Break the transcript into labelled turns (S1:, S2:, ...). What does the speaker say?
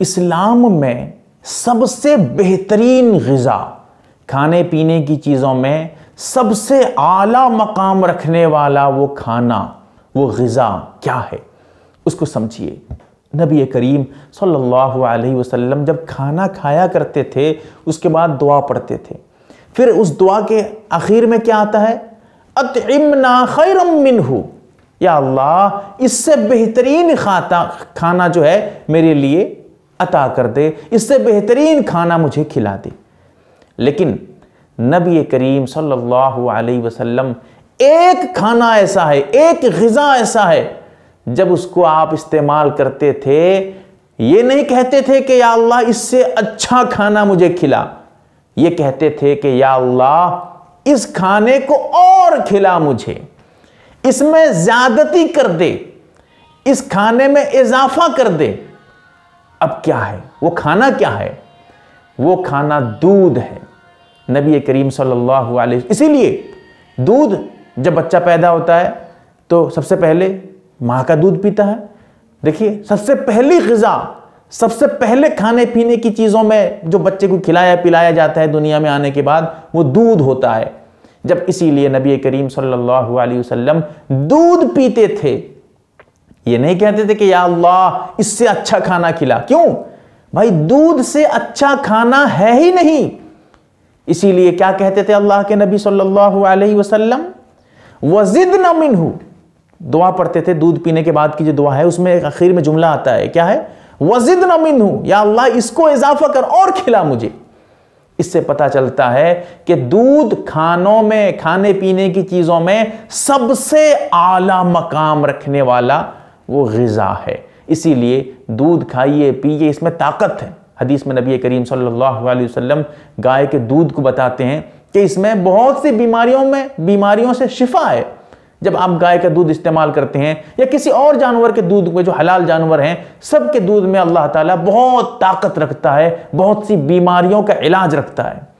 S1: इस्लाम में सबसे बेहतरीन गज़ा खाने पीने की चीज़ों में सबसे आला मकाम रखने वाला वो खाना वो गज़ा क्या है उसको समझिए नबी करीम सल्लल्लाहु अलैहि वसल्लम जब खाना खाया करते थे उसके बाद दुआ पढ़ते थे फिर उस दुआ के आखिर में क्या आता है अतमना खैरम मिनहू या अल्लाह इससे बेहतरीन खाता खाना जो है मेरे लिए अता कर दे इससे बेहतरीन खाना मुझे खिला दे लेकिन नबी करीम सल्लल्लाहु अलैहि वसल्लम एक खाना ऐसा है एक गज़ा ऐसा है जब उसको आप इस्तेमाल करते थे ये नहीं कहते थे कि या अल्लाह इससे अच्छा खाना मुझे खिला ये कहते थे कि या अल्लाह इस खाने को और खिला मुझे इसमें ज़्यादती कर दे इस खाने में इजाफा कर दे अब क्या है वो खाना क्या है वो खाना दूध है नबी करीम सल्लल्लाहु अलैहि इसीलिए दूध जब बच्चा पैदा होता है तो सबसे पहले माँ का दूध पीता है देखिए सबसे पहली गज़ा सबसे पहले खाने पीने की चीज़ों में जो बच्चे को खिलाया पिलाया जाता है दुनिया में आने के बाद वो दूध होता है जब इसीलिए नबी करीम सल्लल्लाहु अलैहि वसल्लम दूध पीते थे ये नहीं कहते थे कि या अल्लाह इससे अच्छा खाना खिला क्यों भाई दूध से अच्छा खाना है ही नहीं इसीलिए क्या कहते थे अल्लाह के नबी सल्लल्लाहु अलैहि वसल्लम वजिद न मिनहू दुआ पढ़ते थे दूध पीने के बाद की जो दुआ है उसमें आखिर में जुमला आता है क्या है वजिद न मिनहू या अल्लाह इसको इजाफा कर और खिला मुझे इससे पता चलता है कि दूध खानों में खाने पीने की चीज़ों में सबसे आला मकाम रखने वाला वो गज़ा है इसीलिए दूध खाइए पिए इसमें ताकत है हदीस में नबी करीम सल्लल्लाहु अलैहि वसल्लम गाय के दूध को बताते हैं कि इसमें बहुत सी बीमारियों में बीमारियों से शिफा है जब आप गाय का दूध इस्तेमाल करते हैं या किसी और जानवर के दूध में जो हलाल जानवर हैं सब के दूध में अल्लाह ताला बहुत ताकत रखता है बहुत सी बीमारियों का इलाज रखता है